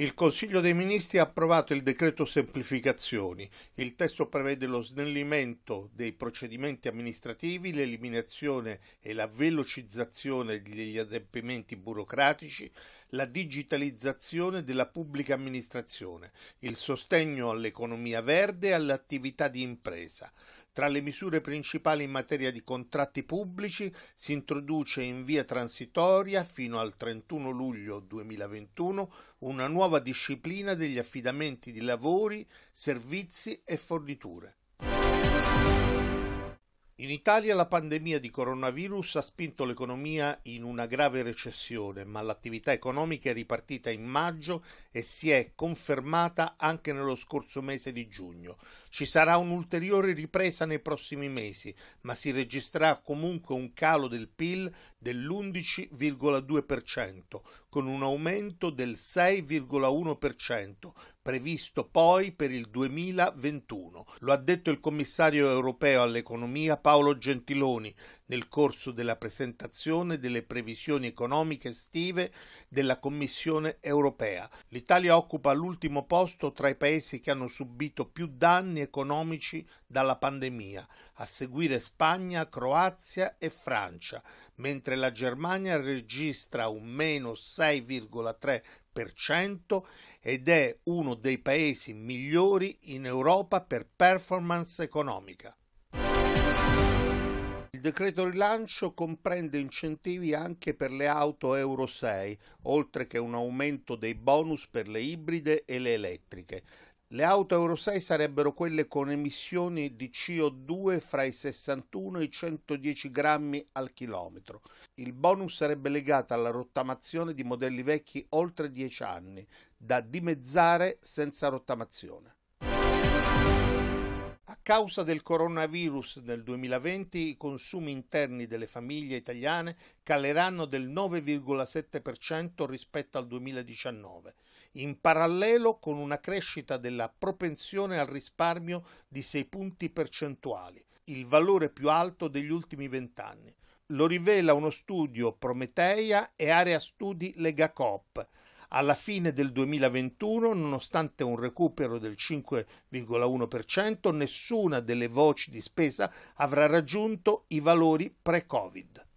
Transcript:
Il Consiglio dei Ministri ha approvato il decreto semplificazioni. Il testo prevede lo snellimento dei procedimenti amministrativi, l'eliminazione e la velocizzazione degli adempimenti burocratici, la digitalizzazione della pubblica amministrazione, il sostegno all'economia verde e all'attività di impresa. Tra le misure principali in materia di contratti pubblici si introduce in via transitoria fino al 31 luglio 2021 una nuova disciplina degli affidamenti di lavori, servizi e forniture. In Italia la pandemia di coronavirus ha spinto l'economia in una grave recessione, ma l'attività economica è ripartita in maggio e si è confermata anche nello scorso mese di giugno. Ci sarà un'ulteriore ripresa nei prossimi mesi, ma si registrerà comunque un calo del PIL dell'11,2%, con un aumento del 6,1% previsto poi per il 2021. Lo ha detto il commissario europeo all'economia Paolo Gentiloni nel corso della presentazione delle previsioni economiche estive della Commissione europea. L'Italia occupa l'ultimo posto tra i paesi che hanno subito più danni economici dalla pandemia, a seguire Spagna, Croazia e Francia, mentre mentre la Germania registra un meno 6,3% ed è uno dei paesi migliori in Europa per performance economica. Il decreto rilancio comprende incentivi anche per le auto Euro 6, oltre che un aumento dei bonus per le ibride e le elettriche. Le auto Euro 6 sarebbero quelle con emissioni di CO2 fra i 61 e i 110 grammi al chilometro. Il bonus sarebbe legato alla rottamazione di modelli vecchi oltre 10 anni, da dimezzare senza rottamazione. A causa del coronavirus nel 2020 i consumi interni delle famiglie italiane caleranno del 9,7% rispetto al 2019 in parallelo con una crescita della propensione al risparmio di 6 punti percentuali, il valore più alto degli ultimi vent'anni. Lo rivela uno studio Prometeia e Area Studi Legacop. alla fine del 2021, nonostante un recupero del 5,1%, nessuna delle voci di spesa avrà raggiunto i valori pre-Covid.